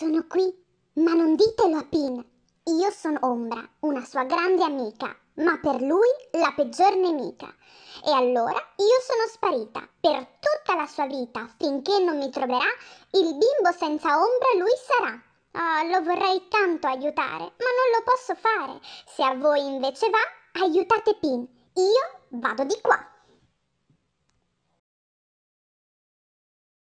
Sono qui, ma non ditelo a Pin. Io sono Ombra, una sua grande amica, ma per lui la peggior nemica. E allora io sono sparita per tutta la sua vita, finché non mi troverà, il bimbo senza ombra lui sarà. Oh, lo vorrei tanto aiutare, ma non lo posso fare. Se a voi invece va, aiutate Pin. Io vado di qua.